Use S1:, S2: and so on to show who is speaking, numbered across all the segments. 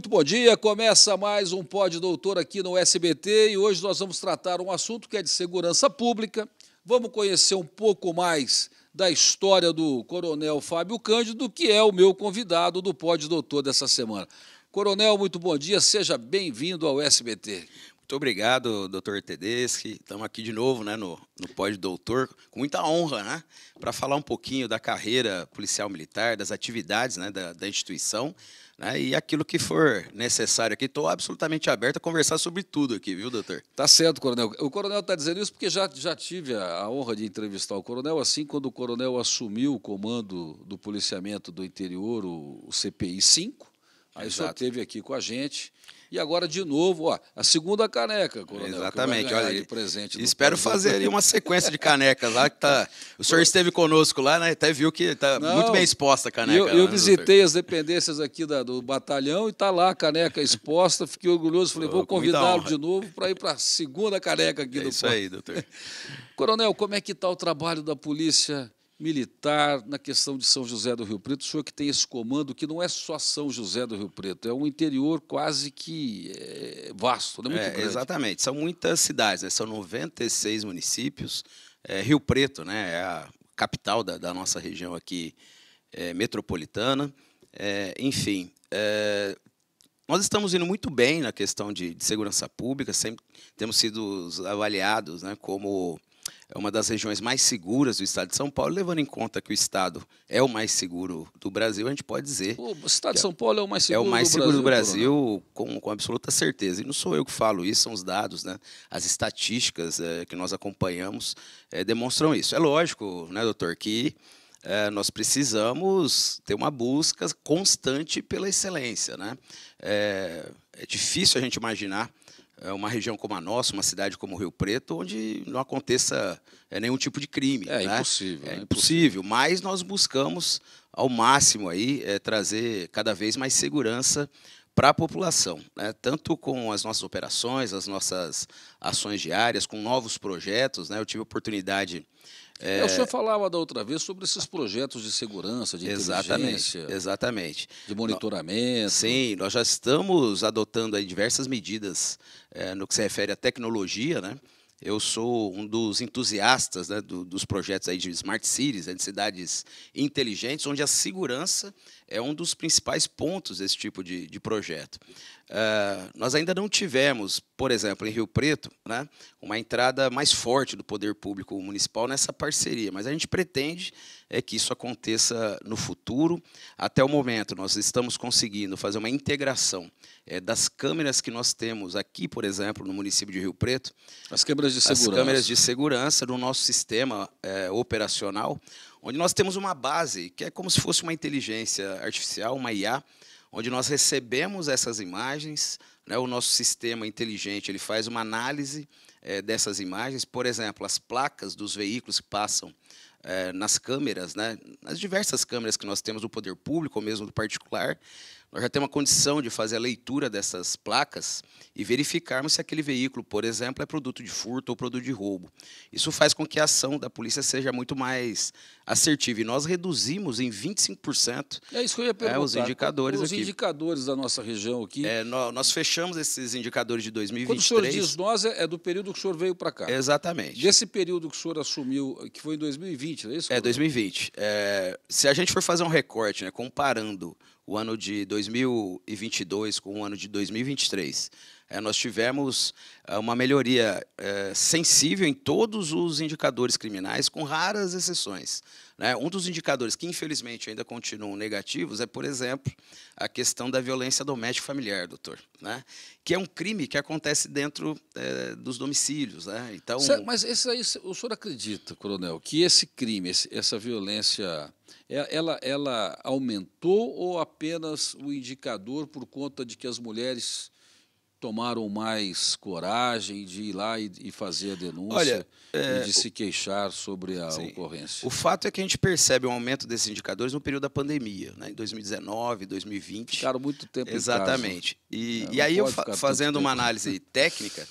S1: Muito bom dia. Começa mais um Pod Doutor aqui no SBT e hoje nós vamos tratar um assunto que é de segurança pública. Vamos conhecer um pouco mais da história do Coronel Fábio Cândido, que é o meu convidado do Pod Doutor dessa semana. Coronel, muito bom dia. Seja bem-vindo
S2: ao SBT. Muito obrigado, doutor Tedeschi. Estamos aqui de novo né, no, no Pod Doutor, com muita honra, né? Para falar um pouquinho da carreira policial militar, das atividades né, da, da instituição, né? E aquilo que for necessário aqui, estou absolutamente aberto a conversar sobre tudo aqui, viu, doutor? Tá certo, coronel. O coronel está dizendo isso porque já, já tive
S1: a, a honra de entrevistar o coronel, assim, quando o coronel assumiu o comando do policiamento do interior, o, o CPI 5, aí Exato. só teve aqui com a gente. E agora, de
S2: novo, ó, a segunda caneca, coronel. Exatamente, olha aí.
S1: presente espero fazer ali uma
S2: sequência de canecas lá que tá. O senhor esteve conosco lá, né? Até viu que está muito bem exposta a caneca. Eu, lá, eu né, visitei
S1: as dependências aqui da, do batalhão e está lá a caneca exposta. Fiquei orgulhoso, falei, vou convidá-lo de novo para ir para a segunda caneca aqui é do Isso aí, doutor. coronel, como é que está o trabalho da polícia? militar, na questão de São José do Rio Preto, o senhor que tem esse comando, que não é só São José do Rio Preto, é um interior quase que é,
S2: vasto, né? É, exatamente, são muitas cidades, né? são 96 municípios. É, Rio Preto né? é a capital da, da nossa região aqui é, metropolitana. É, enfim, é, nós estamos indo muito bem na questão de, de segurança pública, sempre temos sido avaliados né, como é uma das regiões mais seguras do estado de São Paulo, levando em conta que o estado é o mais seguro do Brasil, a gente pode dizer. O estado de São Paulo é o mais seguro, é o mais do, seguro Brasil, do Brasil, com, com absoluta certeza. E não sou eu que falo isso, são os dados, né? as estatísticas é, que nós acompanhamos é, demonstram isso. É lógico, né, doutor, que é, nós precisamos ter uma busca constante pela excelência. Né? É, é difícil a gente imaginar é uma região como a nossa, uma cidade como Rio Preto, onde não aconteça é, nenhum tipo de crime. É né? impossível. É né? impossível, mas nós buscamos ao máximo aí é, trazer cada vez mais segurança para a população, né? tanto com as nossas operações, as nossas ações diárias, com novos projetos. Né? Eu tive a oportunidade é, é... O senhor falava da outra vez sobre esses projetos de segurança, de exatamente, Exatamente. De monitoramento. Sim, nós já estamos adotando diversas medidas é, no que se refere à tecnologia, né? Eu sou um dos entusiastas né, do, dos projetos aí de smart cities, né, de cidades inteligentes, onde a segurança é um dos principais pontos desse tipo de, de projeto. Ah, nós ainda não tivemos, por exemplo, em Rio Preto, né, uma entrada mais forte do poder público municipal nessa parceria, mas a gente pretende é que isso aconteça no futuro. Até o momento, nós estamos conseguindo fazer uma integração é, das câmeras que nós temos aqui, por exemplo, no município de Rio Preto. As câmeras de segurança. As câmeras de segurança do nosso sistema é, operacional, onde nós temos uma base que é como se fosse uma inteligência artificial, uma IA, onde nós recebemos essas imagens, né? o nosso sistema inteligente ele faz uma análise é, dessas imagens, por exemplo, as placas dos veículos que passam é, nas câmeras, né? nas diversas câmeras que nós temos do poder público ou mesmo do particular, nós já temos a condição de fazer a leitura dessas placas e verificarmos se aquele veículo, por exemplo, é produto de furto ou produto de roubo. Isso faz com que a ação da polícia seja muito mais assertiva. E nós reduzimos em 25% é isso que eu ia perguntar, é, os indicadores os aqui. Os
S1: indicadores da nossa região aqui. É,
S2: nós, nós, fechamos esses indicadores de 2023. Quando o senhor diz
S1: nós, é, é do período que o senhor veio para cá.
S2: Exatamente.
S1: Desse período que o senhor assumiu, que foi em 2020, não é isso? É,
S2: 2020. É, se a gente for fazer um recorte, né, comparando o ano de 2022 com o ano de 2023. É, nós tivemos é, uma melhoria é, sensível em todos os indicadores criminais, com raras exceções. Né? Um dos indicadores que, infelizmente, ainda continuam negativos é, por exemplo, a questão da violência doméstica familiar, doutor, né? que é um crime que acontece dentro é, dos domicílios. Né? Então,
S1: Mas esse aí, o senhor acredita, coronel, que esse crime, essa violência é, ela, ela aumentou ou apenas o indicador por conta de que as mulheres tomaram
S2: mais coragem de ir lá e, e fazer a denúncia Olha, é, e de se queixar sobre a sim. ocorrência? O fato é que a gente percebe um aumento desses indicadores no período da pandemia, né? em 2019, 2020. Ficaram muito tempo Exatamente. E, é, e aí, eu fa fazendo uma análise técnica,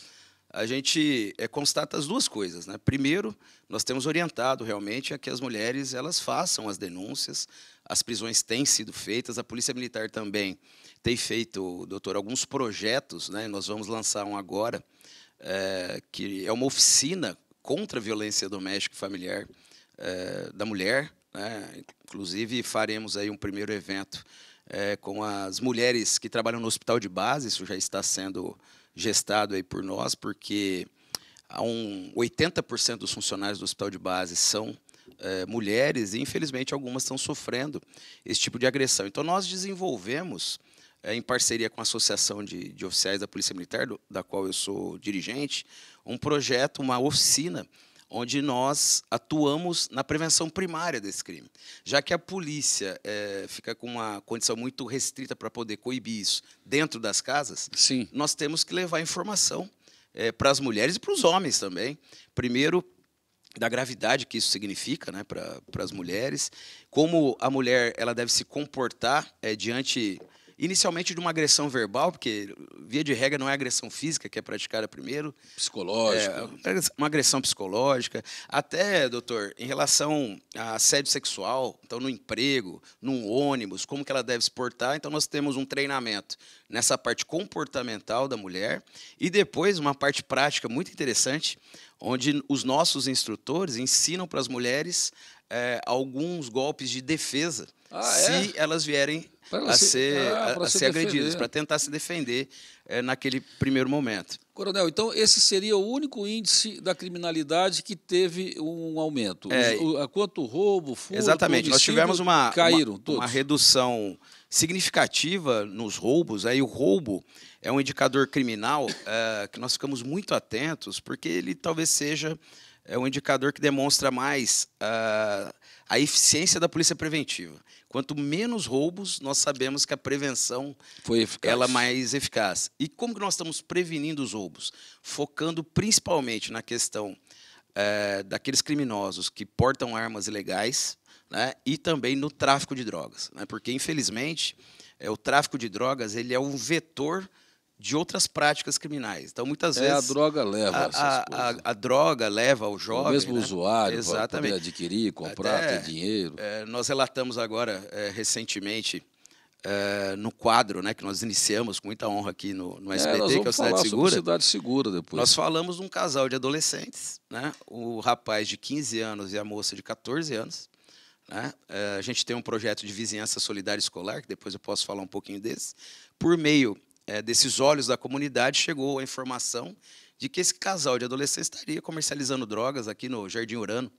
S2: a gente é, constata as duas coisas. Né? Primeiro, nós temos orientado realmente a que as mulheres elas façam as denúncias, as prisões têm sido feitas, a Polícia Militar também tem feito, doutor, alguns projetos, né? Nós vamos lançar um agora, é, que é uma oficina contra a violência doméstica e familiar é, da mulher. Né? Inclusive, faremos aí um primeiro evento é, com as mulheres que trabalham no hospital de base. Isso já está sendo gestado aí por nós, porque há um 80% dos funcionários do hospital de base são é, mulheres e, infelizmente, algumas estão sofrendo esse tipo de agressão. Então, nós desenvolvemos é, em parceria com a Associação de, de Oficiais da Polícia Militar, do, da qual eu sou dirigente, um projeto, uma oficina, onde nós atuamos na prevenção primária desse crime. Já que a polícia é, fica com uma condição muito restrita para poder coibir isso dentro das casas, Sim. nós temos que levar informação é, para as mulheres e para os homens também. Primeiro, da gravidade que isso significa né, para as mulheres, como a mulher ela deve se comportar é, diante inicialmente de uma agressão verbal, porque via de regra não é agressão física que é praticada primeiro. Psicológica. É, uma agressão psicológica. Até, doutor, em relação a assédio sexual, então no emprego, num ônibus, como que ela deve se portar. Então nós temos um treinamento nessa parte comportamental da mulher e depois uma parte prática muito interessante, onde os nossos instrutores ensinam para as mulheres é, alguns golpes de defesa ah, se é? elas vierem ela a, ser, ah, a, a, ser, agredidas, para tentar se defender é, naquele primeiro momento.
S1: Coronel, então esse seria o único índice da criminalidade que teve um
S2: aumento. É,
S1: o, quanto roubo, furto, Exatamente, nós tivemos uma, caíram, uma, uma
S2: redução significativa nos roubos. Aí né? o roubo é um indicador criminal é, que nós ficamos muito atentos, porque ele talvez seja é um indicador que demonstra mais uh, a eficiência da polícia preventiva. Quanto menos roubos, nós sabemos que a prevenção foi ela é mais eficaz. E como que nós estamos prevenindo os roubos? Focando principalmente na questão uh, daqueles criminosos que portam armas ilegais né, e também no tráfico de drogas, né, porque infelizmente é, o tráfico de drogas ele é um vetor de outras práticas criminais. Então, muitas é, vezes. A droga leva a, essas a, coisas. A, a, droga leva ao jovem. O mesmo né? usuário Exatamente. para poder adquirir, comprar, Até, ter dinheiro. É, nós relatamos agora, é, recentemente, é, no quadro né, que nós iniciamos com muita honra aqui no, no SBT, é, nós vamos que é o Cidade Segura. Cidade Segura depois. Nós falamos de um casal de adolescentes, né? o rapaz de 15 anos e a moça de 14 anos. Né? É, a gente tem um projeto de vizinhança solidária escolar, que depois eu posso falar um pouquinho desse, por meio é, desses olhos da comunidade chegou a informação de que esse casal de adolescentes estaria comercializando drogas aqui no Jardim Urano,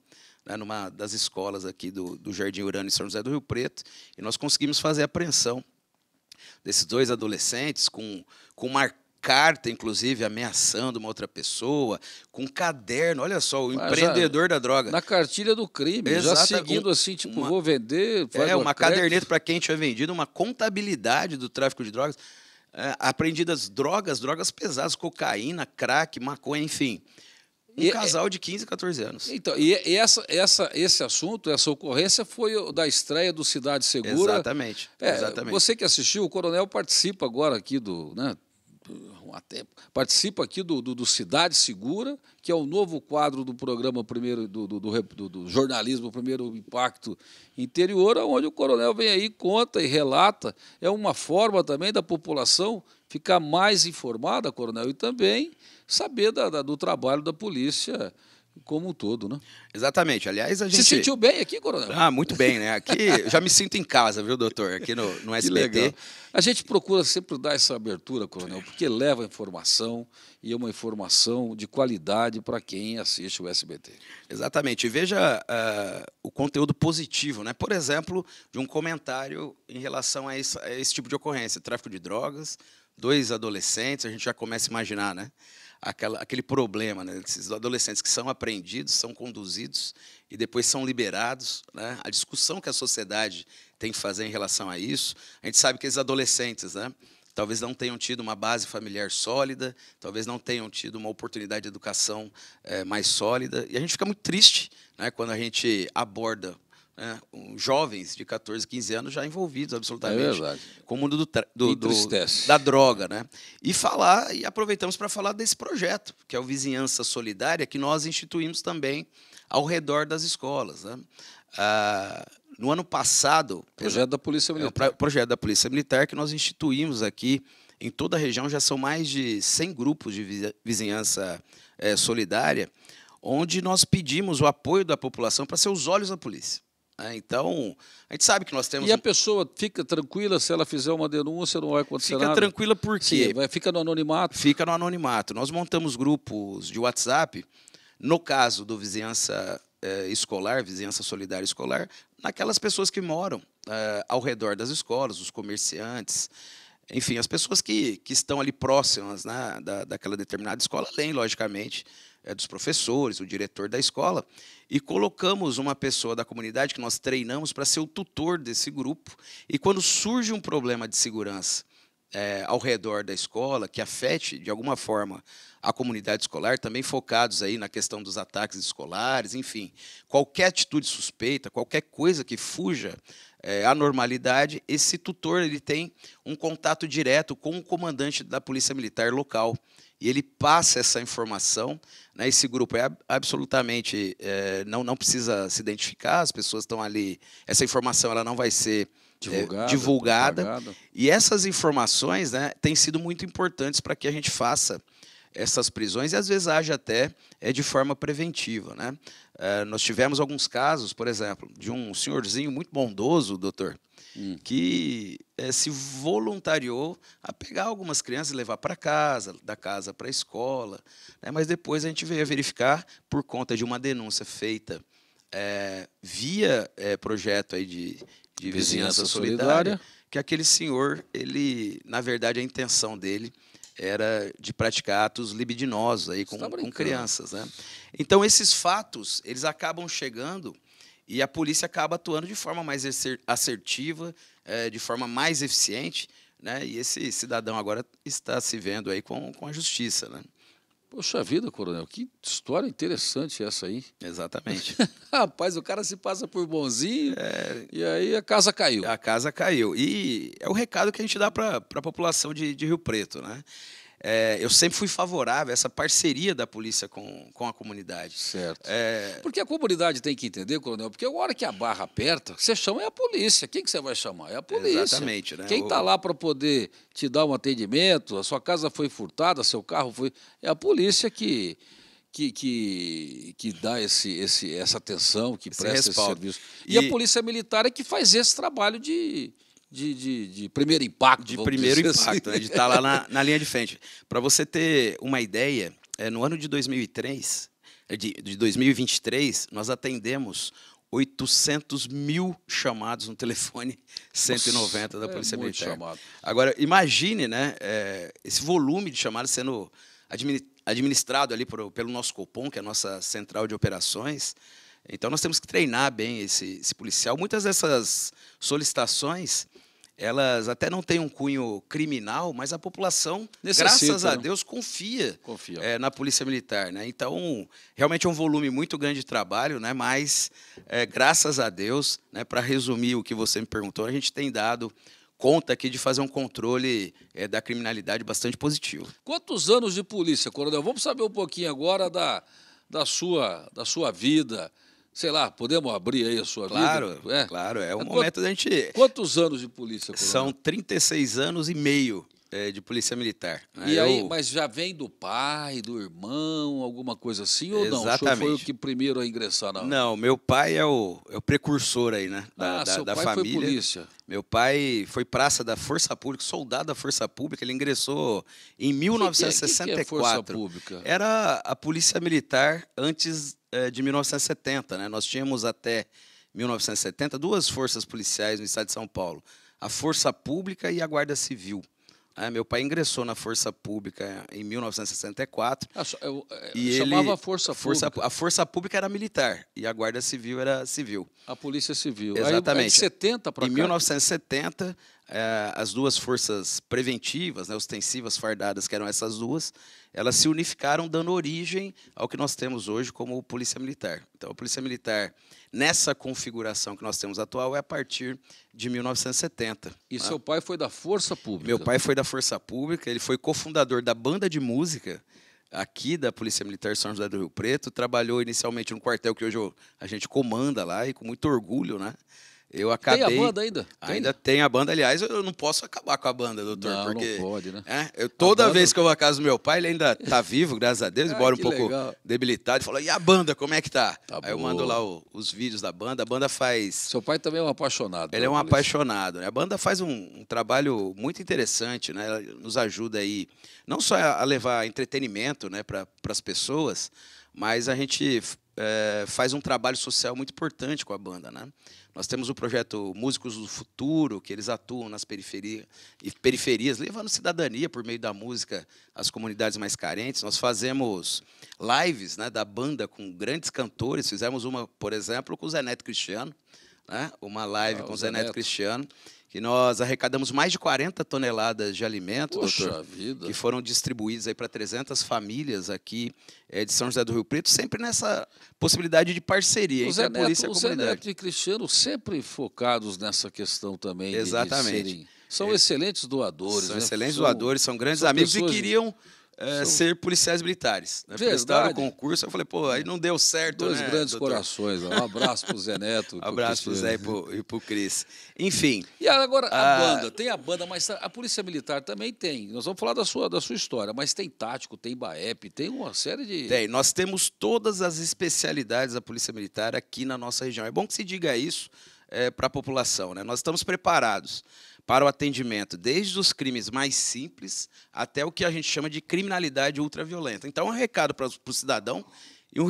S2: né, numa das escolas aqui do, do Jardim Urano em São José do Rio Preto, e nós conseguimos fazer a apreensão desses dois adolescentes com, com uma carta, inclusive, ameaçando uma outra pessoa, com um caderno, olha só, o Mas empreendedor já, da droga. Na cartilha do crime, Exato, já seguindo um, assim, tipo, uma, vou vender... É, uma crédito. caderneta para quem tinha vendido, uma contabilidade do tráfico de drogas é, apreendidas drogas, drogas pesadas, cocaína, crack, maconha, enfim. Um e, é casal de 15, 14 anos. Então, e
S1: essa, essa, esse assunto, essa ocorrência foi da estreia do Cidade Segura. Exatamente. É, exatamente. Você que assistiu, o Coronel participa agora aqui do. Né, do até participo aqui do, do, do, Cidade Segura, que é o novo quadro do programa primeiro do, do, do jornalismo Primeiro Impacto Interior, onde o coronel vem aí, conta e relata. É uma forma também da população ficar mais informada, coronel, e também saber da, da, do trabalho da polícia como um todo, né?
S2: Exatamente. Aliás, a gente. Se sentiu
S1: bem aqui, Coronel? Ah,
S2: muito bem, né? Aqui já me sinto em casa, viu, doutor? Aqui no, no SBT. A gente procura sempre dar essa abertura, Coronel, porque leva informação e é uma informação de qualidade para quem assiste o SBT. Exatamente. E veja uh, o conteúdo positivo, né? Por exemplo, de um comentário em relação a esse, a esse tipo de ocorrência: tráfico de drogas, dois adolescentes, a gente já começa a imaginar, né? aquela, aquele problema, né? Esses adolescentes que são apreendidos, são conduzidos e depois são liberados, né? A discussão que a sociedade tem que fazer em relação a isso, a gente sabe que esses adolescentes, né? Talvez não tenham tido uma base familiar sólida, talvez não tenham tido uma oportunidade de educação é, mais sólida. E a gente fica muito triste né, quando a gente aborda né, um, jovens de 14, 15 anos já envolvidos absolutamente é com o mundo do, do, do da droga. Né? E falar, e aproveitamos para falar desse projeto, que é o Vizinhança Solidária, que nós instituímos também ao redor das escolas. Né? Ah, no ano passado. Projeto da Polícia Militar. É projeto da Polícia Militar que nós instituímos aqui em toda a região. Já são mais de 100 grupos de vizinhança é, solidária, onde nós pedimos o apoio da população para ser os olhos da polícia. Né? Então, a gente sabe que nós temos. E a pessoa fica tranquila se ela fizer uma denúncia, não vai acontecer fica nada? Fica tranquila porque. Sim, vai, fica no anonimato? Fica no anonimato. Nós montamos grupos de WhatsApp, no caso do Vizinhança eh, Escolar, Vizinhança Solidária Escolar, naquelas pessoas que moram eh, ao redor das escolas, os comerciantes, enfim, as pessoas que, que estão ali próximas né, da, daquela determinada escola, além, logicamente, é, dos professores, o diretor da escola, e colocamos uma pessoa da comunidade que nós treinamos para ser o tutor desse grupo. E quando surge um problema de segurança é, ao redor da escola, que afete, de alguma forma, a comunidade escolar, também focados aí na questão dos ataques escolares, enfim, qualquer atitude suspeita, qualquer coisa que fuja é, anormalidade, esse tutor ele tem um contato direto com o comandante da Polícia Militar local e ele passa essa informação. Né? Esse grupo é absolutamente é, não, não precisa se identificar, as pessoas estão ali. Essa informação ela não vai ser divulgada. É, divulgada. E essas informações né, têm sido muito importantes para que a gente faça essas prisões e às vezes age até é, de forma preventiva. Né? É, nós tivemos alguns casos, por exemplo, de um senhorzinho muito bondoso, doutor, hum. que é, se voluntariou a pegar algumas crianças e levar para casa, da casa para a escola, né? mas depois a gente veio a verificar, por conta de uma denúncia feita é, via é, projeto aí de, de vizinhança, vizinhança solidária, solidária, que aquele senhor, ele, na verdade, a intenção dele era de praticar atos libidinosos aí com, tá com crianças. Né? Então, esses fatos, eles acabam chegando e a polícia acaba atuando de forma mais assertiva, eh, de forma mais eficiente, né? E esse cidadão agora está se vendo aí com, com a justiça, né? Poxa vida, coronel, que história interessante essa aí. Exatamente. Rapaz, o cara se passa por bonzinho é... e aí a casa caiu. A casa caiu. E é o recado que a gente dá para a população de, de Rio Preto, né? é, eu sempre fui favorável a essa parceria da polícia com, com a comunidade. Certo. É... Porque a comunidade tem que entender, coronel, porque a hora que a barra aperta, você chama é a polícia. Quem que você vai chamar? É a polícia. Exatamente. Né? Quem está o... Tá lá
S1: para poder te dar um atendimento, a sua casa foi furtada, seu carro foi... É a polícia que... Que, que, que, dá esse, esse, essa
S2: atenção, que esse presta respaldo. esse serviço. E, e, a Polícia
S1: Militar é que faz esse trabalho de, de,
S2: de, de primeiro impacto. De primeiro assim. impacto, assim. né? de estar tá lá na, na linha de frente. Para você ter uma ideia, é, no ano de 2003, é, de, de 2023, nós atendemos 800 mil chamados no telefone 190 Nossa, da é Polícia é Militar. Chamado. Agora, imagine né, é, esse volume de chamadas sendo administrado ali por, pelo nosso Copom, que é a nossa central de operações. Então nós temos que treinar bem esse, esse policial. Muitas dessas solicitações elas até não têm um cunho criminal, mas a população, Necessita, graças a né? Deus, confia, confia. É, na Polícia Militar. Né? Então, realmente é um volume muito grande de trabalho, né? mas, é, graças a Deus, né, para resumir o que você me perguntou, a gente tem dado conta aqui de fazer um controle é, da criminalidade bastante positivo.
S1: Quantos anos de polícia, coronel? Vamos saber um pouquinho agora da, da, sua, da sua vida, sei lá, podemos abrir aí a sua claro, vida? É. Claro, é o momento da gente. Quantos anos de polícia?
S2: Coronel? São 36 anos e meio é, de polícia militar. Né? E eu... aí,
S1: mas já vem do pai, do irmão, alguma coisa assim, ou Exatamente. não? O senhor foi o que primeiro a ingressar na
S2: Não, meu pai é o, é o precursor aí, né? Da, ah, da, seu da pai família. Foi polícia. Meu pai foi praça da Força Pública, soldado da Força Pública, ele ingressou em 1964. Que, é? que, que é Força Pública? Era a Polícia Militar antes é, de 1970, né? Nós tínhamos até 1970 duas forças policiais no estado de São Paulo, a Força Pública e a Guarda Civil. É, meu pai ingressou na Força Pública em 1964. Ah, eu, eu é, e chamava ele, a Força Pública. Força, a Força Pública era militar e a Guarda Civil era civil. A Polícia Civil. Exatamente. Aí, aí 70 para cá. Em 1970, é, as duas forças preventivas, né, ostensivas fardadas, que eram essas duas, elas se unificaram dando origem ao que nós temos hoje como Polícia Militar. Então, a Polícia Militar, nessa configuração que nós temos atual, é a partir de 1970. E né? seu pai foi da Força Pública? Meu pai foi da Força Pública, ele foi cofundador da banda de música aqui da Polícia Militar São José do Rio Preto, trabalhou inicialmente no quartel que hoje a gente comanda lá e com muito orgulho, né? Eu acabei. Tem a banda ainda? Ainda tem, a banda. Aliás, eu não posso acabar com a banda, doutor. Não, porque, não pode, né? É, eu, toda banda... vez que eu vou à casa do meu pai, ele ainda tá vivo, graças a Deus, ah, embora um pouco legal. debilitado. falou: e a banda, como é que tá? tá Aí boa. eu mando lá o, os vídeos da banda. A banda faz. Seu pai também é um apaixonado. Ele é um Alex. apaixonado. Né? A banda faz um, um, trabalho muito interessante, né? Ela nos ajuda aí, não só a levar entretenimento né, para as pessoas, mas a gente é, faz um trabalho social muito importante com a banda. Né? Nós temos o projeto Músicos do Futuro, que eles atuam nas periferia, periferias, levando cidadania por meio da música às comunidades mais carentes. Nós fazemos lives né, da banda com grandes cantores. Fizemos uma, por exemplo, com o Zé Neto Cristiano, né? uma live ah, com o Zé Neto Cristiano que nós arrecadamos mais de 40 toneladas de alimentos Poxa vida. que foram distribuídos aí para 300 famílias aqui é, de São José do Rio Preto, sempre nessa possibilidade de parceria o entre a polícia e a comunidade. O Zé Neto
S1: e Cristiano sempre focados nessa questão também. Exatamente. De serem,
S2: são é, excelentes doadores. São né? excelentes são, doadores, são grandes são amigos e queriam é, ser policiais militares. Né? Prestaram o concurso, eu falei, pô, aí não deu certo, Dois né, grandes doutor? corações. Um abraço pro Zé Neto. um abraço pro, pro Zé e pro, e pro Cris. Enfim.
S1: E agora, a, a, ah. banda, tem a banda, mas a Polícia Militar também tem. Nós vamos falar da sua, da sua história, mas tem tático,
S2: tem BAEP, tem uma série de... Tem, nós temos todas as especialidades da Polícia Militar aqui na nossa região. É bom que se diga isso é, para a população, né? Nós estamos preparados para o atendimento, desde os crimes mais simples até o que a gente chama de criminalidade ultraviolenta. Então, é um recado para, para o cidadão e um,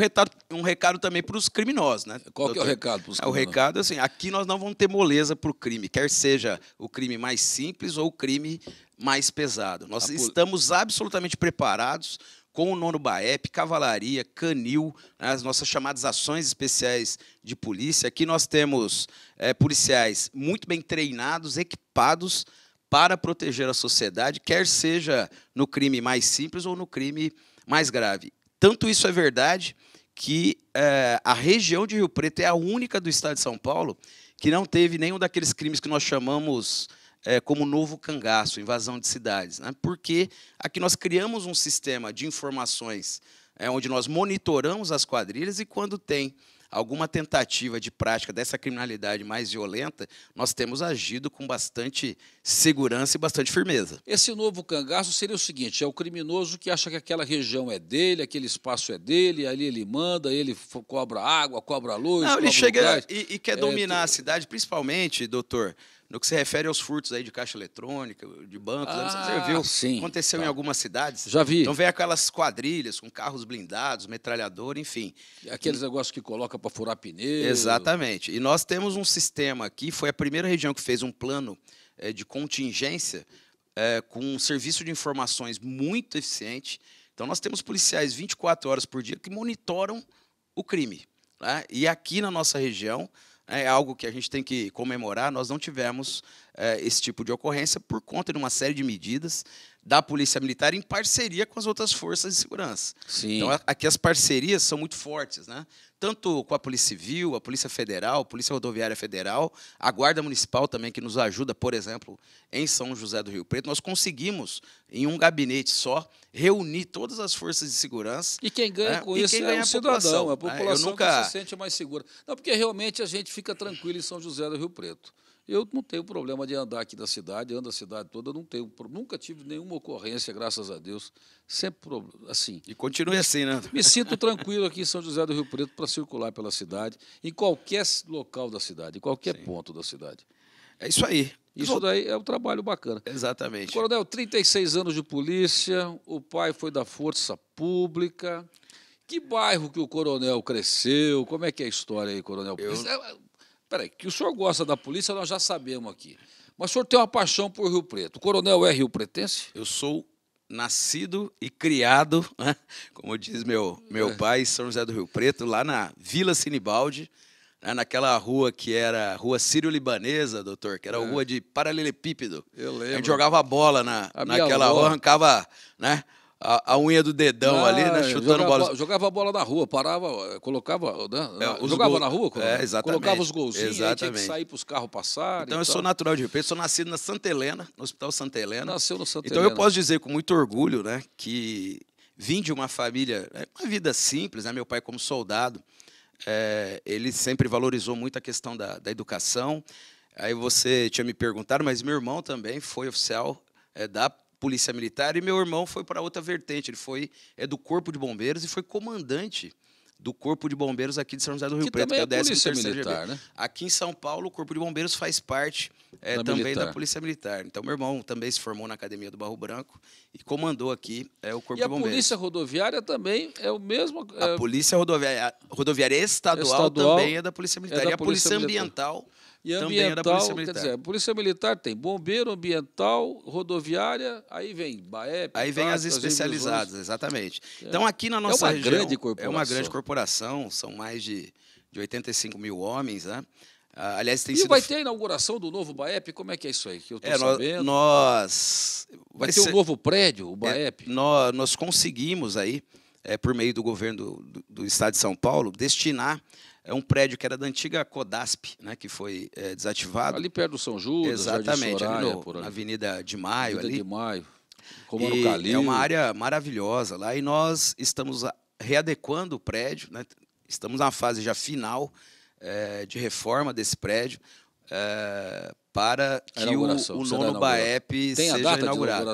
S2: um recado também para os criminosos, né? Qual que é o recado para os é, criminosos? o recado assim, aqui nós não vamos ter moleza para o crime, quer seja o crime mais simples ou o crime mais pesado. Nós a estamos absolutamente preparados com o nono BAEP, cavalaria, canil, né, as nossas chamadas ações especiais de polícia. Aqui nós temos é, policiais muito bem treinados, equipados para proteger a sociedade, quer seja no crime mais simples ou no crime mais grave. Tanto isso é verdade que é, a região de Rio Preto é a única do estado de São Paulo que não teve nenhum daqueles crimes que nós chamamos é, como novo cangaço, invasão de cidades. Né? Porque aqui nós criamos um sistema de informações é, onde nós monitoramos as quadrilhas e quando tem alguma tentativa de prática dessa criminalidade mais violenta, nós temos agido com bastante segurança e bastante firmeza.
S1: Esse novo cangaço seria o seguinte: é o criminoso que acha que aquela região é dele, aquele espaço é dele, ali ele manda, ele cobra água, cobra luz. Não, ele chega e, e, quer dominar é,
S2: a cidade, principalmente, doutor no que se refere aos furtos aí de caixa eletrônica, de bancos, ah, você viu? Sim. Aconteceu tá. em algumas cidades. Já vi. Então vem aquelas quadrilhas com carros blindados, metralhador, enfim. Aqueles e... negócios que coloca para furar pneu. Exatamente. E nós temos um sistema aqui, foi a primeira região que fez um plano é, de contingência é, com um serviço de informações muito eficiente. Então nós temos policiais 24 horas por dia que monitoram o crime. Né? E aqui na nossa região, é algo que a gente tem que comemorar. Nós não tivemos é, esse tipo de ocorrência por conta de uma série de medidas da Polícia Militar em parceria com as outras forças de segurança. Sim. Então, aqui as parcerias são muito fortes, né? Tanto com a Polícia Civil, a Polícia Federal, a Polícia Rodoviária Federal, a Guarda Municipal também, que nos ajuda, por exemplo, em São José do Rio Preto. Nós conseguimos, em um gabinete só, reunir todas as forças de segurança. E quem ganha né? com e isso é ganha o é cidadão, população. a né? população Eu se
S1: sente mais segura. Não, porque realmente a gente fica tranquilo em São José do Rio Preto. Eu não tenho problema de andar aqui da cidade, ando a cidade toda, não tenho, nunca tive nenhuma ocorrência, graças a Deus. Sempre assim. E continue assim, né? Me sinto tranquilo aqui em São José do Rio Preto para circular pela cidade, em qualquer local da cidade, em qualquer Sim. ponto da cidade. É isso aí. Isso daí é um trabalho bacana. Exatamente. Coronel, 36 anos de polícia, o pai foi da Força Pública. Que bairro que o coronel cresceu? Como é que é a história aí, coronel? Eu... Peraí, que o senhor gosta da polícia, nós já sabemos aqui. Mas o senhor tem uma
S2: paixão por Rio Preto. O coronel é Rio Pretense? Eu sou nascido e criado, né? como diz meu, meu é. pai, São José do Rio Preto, lá na Vila Sinibaldi, né? naquela rua que era Rua Sírio-Libanesa, doutor, que era é. rua de paralelepípedo. Eu lembro. A gente jogava bola na, naquela rua, arrancava né? a, a, unha do dedão ah, ali, né? Chutando a bola.
S1: Jogava a bola na rua, parava, colocava. Né? É, né, jogava gol... na rua? É, exatamente. Colocava os golzinhos, exatamente. tinha que sair
S2: para os carros passarem. Então eu sou natural de repente sou nascido na Santa Helena, no Hospital Santa Helena. Nasceu no Santa Helena. Então eu posso dizer com muito orgulho, né, que vim de uma família, é, uma vida simples, né? Meu pai, como soldado, é, ele sempre valorizou muito a questão da, da educação. Aí você tinha me perguntado, mas meu irmão também foi oficial é, da polícia militar e meu irmão foi para outra vertente. Ele foi é do Corpo de Bombeiros e foi comandante do Corpo de Bombeiros aqui de São José do Rio que Preto, que é, é o 13 é Militar, né? Aqui em São Paulo, o Corpo de Bombeiros faz parte é, da também militar. da Polícia Militar. Então, meu irmão também se formou na Academia do Barro Branco e comandou aqui é, o Corpo e de Bombeiros. E a Polícia
S1: Rodoviária também
S2: é o mesmo... É... A Polícia Rodoviária, rodoviária estadual, estadual, também é da Polícia Militar. É da e a Polícia, Polícia Ambiental...
S1: Militar e ambiental, Polícia Militar. Dizer, Polícia Militar tem bombeiro, ambiental, rodoviária, aí vem BAEP. Aí vem as especializadas, as exatamente. É. Então, aqui na é nossa é uma região, grande corporação. é uma grande
S2: corporação, são mais de, de 85 mil homens, né? Ah, aliás, tem e sido... vai ter a inauguração do novo BAEP? Como é que é isso aí? Que eu estou é, sabendo. Nós...
S1: Vai, vai ter ser... um novo prédio, o é, BAEP?
S2: É, nós, nós conseguimos aí, é, por meio do governo do, do, do Estado de São Paulo, destinar é um prédio que era da antiga Codasp, né, que foi é, desativado. Ali perto do São Judas, Exatamente, Soraya, ali no, na Avenida de Maio. Avenida ali. de Maio,
S1: Como e É uma área
S2: maravilhosa lá e nós estamos readequando o prédio, né, estamos na fase já final é, de reforma desse prédio. É, para que o, o é nono BAEP seja data inaugurado.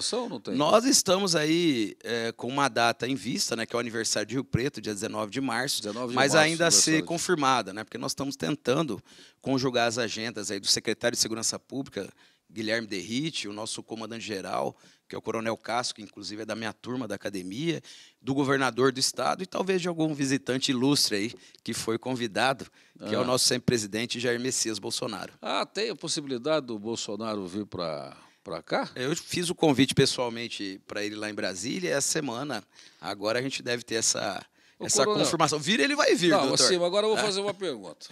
S2: Nós estamos aí é, com uma data em vista, né, que é o aniversário de Rio Preto, dia 19 de março, 19 de mas março, ainda a ser confirmada, né, porque nós estamos tentando conjugar as agendas aí do secretário de Segurança Pública, Guilherme Derrite, o nosso comandante-geral, que é o Coronel Casco, que inclusive é da minha turma da academia, do governador do estado e talvez de algum visitante ilustre aí que foi convidado, que ah. é o ah. nosso sempre presidente Jair Messias Bolsonaro. Ah, tem a possibilidade do Bolsonaro vir para para cá? Eu fiz o convite pessoalmente para ele lá em Brasília essa semana. Agora a gente deve ter essa Ô, essa coronel, confirmação. Vira ele vai vir, Não, doutor. Assim, agora eu vou ah. fazer
S1: uma pergunta.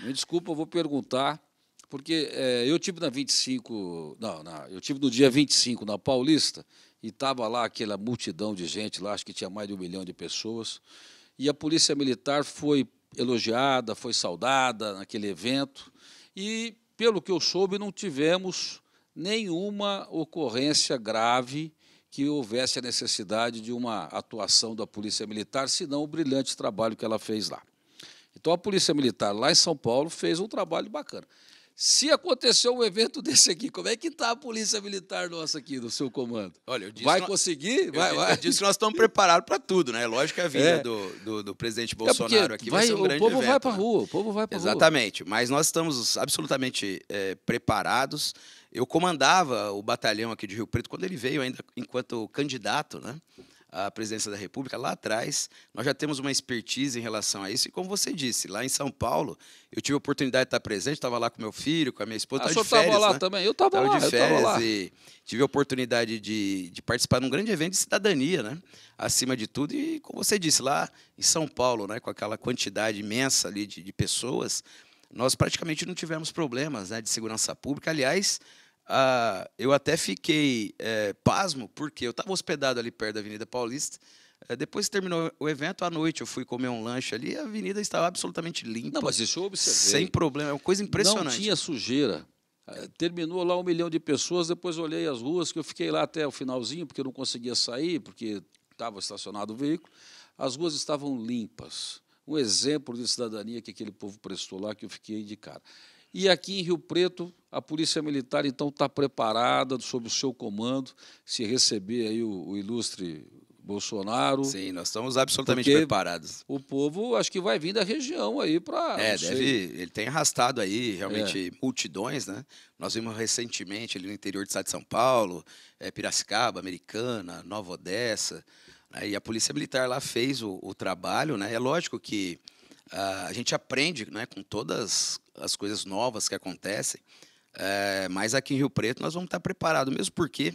S1: Me desculpa, eu vou perguntar porque é, eu tive na 25, não, não, eu tive no dia 25 na Paulista e estava lá aquela multidão de gente lá, acho que tinha mais de um milhão de pessoas. E a Polícia Militar foi elogiada, foi saudada naquele evento. E, pelo que eu soube, não tivemos nenhuma ocorrência grave que houvesse a necessidade de uma atuação da Polícia Militar, senão o brilhante trabalho que ela fez lá. Então, a Polícia Militar lá em São Paulo fez um trabalho bacana. Se aconteceu um evento desse aqui, como é que está
S2: a polícia militar nossa aqui do seu comando? Olha, vai conseguir? vai, vai. Eu disse que nós estamos preparados para tudo, né? Lógico que a vinda é. do, do, do, presidente é Bolsonaro é aqui vai, vai ser um grande evento. O povo vai para a né? rua, o povo vai para rua. Exatamente, mas nós estamos absolutamente é, preparados. Eu comandava o batalhão aqui de Rio Preto quando ele veio ainda enquanto candidato, né? a presidência da República, lá atrás, nós já temos uma expertise em relação a isso. E como você disse, lá em São Paulo, eu tive a oportunidade de estar presente, estava lá com meu filho, com a minha esposa. Ah, o estava lá né? também? Eu estava lá. de férias eu lá. e tive a oportunidade de, de participar de um grande evento de cidadania, né? acima de tudo. E como você disse, lá em São Paulo, né? com aquela quantidade imensa ali de, de pessoas, nós praticamente não tivemos problemas né? de segurança pública. Aliás, ah, eu até fiquei é, pasmo, porque eu estava hospedado ali perto da Avenida Paulista. É, depois que terminou o evento, à noite eu fui comer um lanche ali, a avenida estava absolutamente limpa. Não, mas isso eu observei. Sem problema, é uma coisa impressionante. Não tinha sujeira. É, terminou lá um milhão de
S1: pessoas, depois olhei as ruas, que eu fiquei lá até o finalzinho, porque eu não conseguia sair, porque estava estacionado o veículo. As ruas estavam limpas. Um exemplo de cidadania que aquele povo prestou lá, que eu fiquei de cara. E aqui em Rio Preto, a Polícia Militar, então, está preparada, sob o seu comando, se receber aí o, o ilustre Bolsonaro. Sim, nós
S2: estamos absolutamente preparados.
S1: O povo acho que vai vir da região aí para. É, deve. Ele
S2: tem arrastado aí realmente é. multidões, né? Nós vimos recentemente ali no interior do estado de São Paulo, é, Piracicaba, Americana, Nova Odessa. Né? E a Polícia Militar lá fez o, o trabalho, né? É lógico que ah, a gente aprende né, com todas as coisas novas que acontecem, é, mas aqui em Rio Preto nós vamos estar preparados, mesmo porque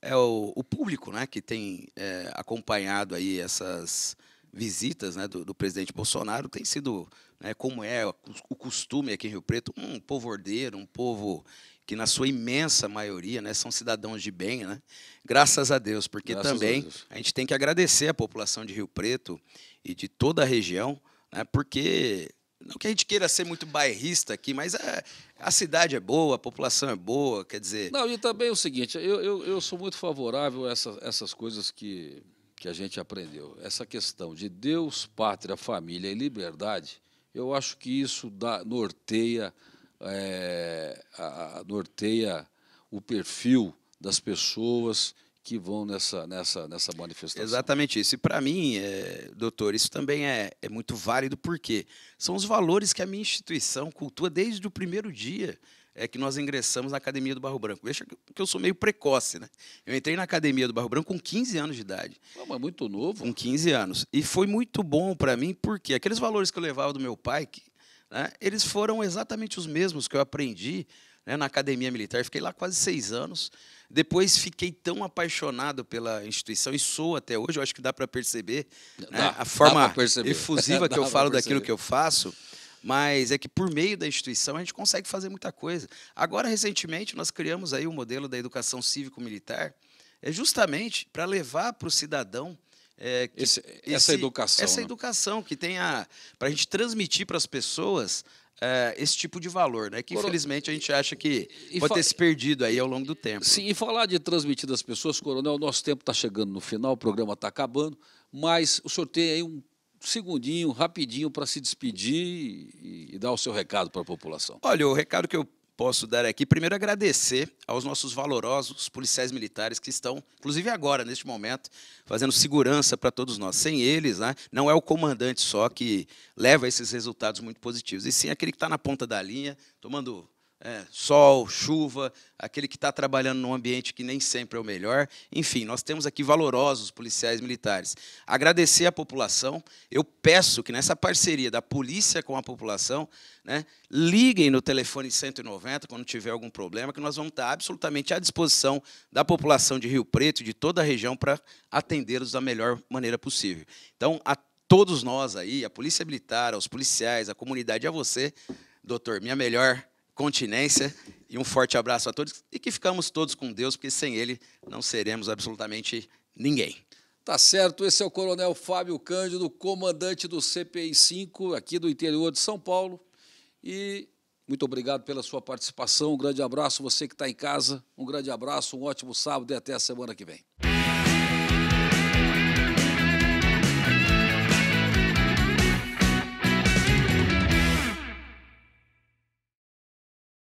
S2: é o, o público né, que tem é, acompanhado aí essas visitas né, do, do presidente Bolsonaro tem sido, né, como é o costume aqui em Rio Preto, um povo ordeiro, um povo que na sua imensa maioria né, são cidadãos de bem, né? graças a Deus, porque graças também a, a gente tem que agradecer à população de Rio Preto e de toda a região né? Porque não que a gente queira ser muito bairrista aqui, mas a, é, a cidade é boa, a população é boa, quer dizer. Não, e também é o seguinte, eu, eu, eu sou muito favorável a essas, essas coisas que,
S1: que a gente aprendeu. Essa questão de Deus, pátria, família e liberdade, eu acho que isso dá, norteia, é, a, norteia o perfil das pessoas que vão nessa, nessa, nessa manifestação.
S2: Exatamente isso. E para mim, é, doutor, isso também é, é muito válido, porque são os valores que a minha instituição cultua desde o primeiro dia é que nós ingressamos na Academia do Barro Branco. Veja que eu sou meio precoce, né? Eu entrei na Academia do Barro Branco com 15 anos de idade. Não, mas muito novo. Com 15 anos. E foi muito bom para mim, porque aqueles valores que eu levava do meu pai, que, né, eles foram exatamente os mesmos que eu aprendi né, na academia militar. Fiquei lá quase seis anos. Depois fiquei tão apaixonado pela instituição e sou até hoje. Eu acho que dá para perceber né, dá, a forma efusiva que eu falo daquilo que eu faço. Mas é que por meio da instituição a gente consegue fazer muita coisa. Agora, recentemente, nós criamos aí o um modelo da educação cívico-militar, é justamente para levar para o cidadão é, esse, esse, essa educação. Essa né? educação que tenha. para a gente transmitir para as pessoas é, esse tipo de valor, né? Que infelizmente a gente acha que e pode ter se perdido
S1: aí ao longo do tempo. Sim, e falar de transmitir das pessoas, Coronel, nosso tempo está chegando no final, o programa está acabando, mas o senhor tem aí um segundinho, rapidinho, para se despedir
S2: e, e dar o seu recado para a população. Olha, o recado que eu posso dar aqui. Primeiro, agradecer aos nossos valorosos policiais militares que estão, inclusive agora, neste momento, fazendo segurança para todos nós. Sem eles, né, não é o comandante só que leva esses resultados muito positivos, e sim aquele que está na ponta da linha, tomando é, sol, chuva, aquele que está trabalhando num ambiente que nem sempre é o melhor. Enfim, nós temos aqui valorosos policiais militares. Agradecer à população. Eu peço que nessa parceria da polícia com a população, né, liguem no telefone 190 quando tiver algum problema, que nós vamos estar absolutamente à disposição da população de Rio Preto e de toda a região para atendê-los da melhor maneira possível. Então, a todos nós aí, a Polícia Militar, aos policiais, a comunidade, a você, doutor, minha melhor continência e um forte abraço a todos e que ficamos todos com Deus, porque sem Ele não seremos absolutamente ninguém. Tá
S1: certo, esse é o Coronel Fábio Cândido, comandante do CPI 5, aqui do interior de São Paulo. E muito obrigado pela sua participação. Um grande abraço, você que está em casa. Um grande abraço, um ótimo sábado e até a semana que vem.